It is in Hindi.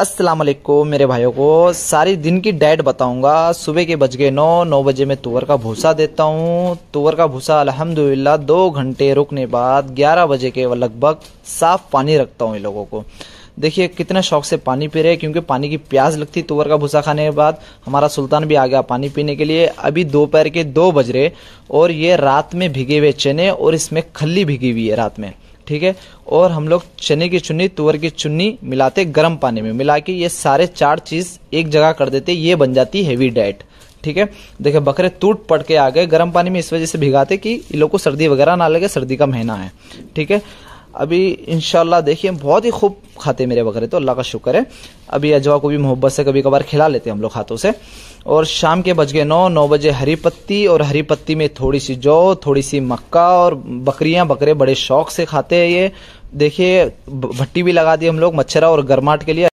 अस्सलाम वालेकुम मेरे भाइयों को सारी दिन की डाइट बताऊंगा सुबह के बज गए नौ नौ बजे मैं तुअर का भूसा देता हूँ तुवर का भूसा अल्हम्दुलिल्लाह दो घंटे रुकने बाद ग्यारह बजे के लगभग साफ पानी रखता हूँ इन लोगों को देखिए कितने शौक से पानी पी रहे हैं क्योंकि पानी की प्यास लगती तुवर का भूसा खाने के बाद हमारा सुल्तान भी आ गया पानी पीने के लिए अभी दोपहर के दो बज रहे और ये रात में भिगे हुए चने और इसमें खली भिगी हुई है रात में ठीक है और हम लोग चने की चुन्नी तुअर की चुन्नी मिलाते गर्म पानी में मिला के ये सारे चार चीज एक जगह कर देते ये बन जाती हैवी डाइट ठीक है देखिए बकरे टूट पट के आ गए गर्म पानी में इस वजह से भिगाते कि इन लोग को सर्दी वगैरह ना लगे सर्दी का महीना है ठीक है अभी इनशाला देखिए बहुत ही खूब खाते मेरे बकरे तो अल्लाह का शुक्र है अभी अजवा को भी मोहब्बत से कभी कभार खिला लेते हैं हम लोग हाथों से और शाम के बज गए नौ नौ बजे हरी पत्ती और हरी पत्ती में थोड़ी सी जौ थोड़ी सी मक्का और बकरियां बकरे बड़े शौक से खाते हैं ये देखिए भट्टी भी लगा दी हम लोग मच्छरा और गर्माहट के लिए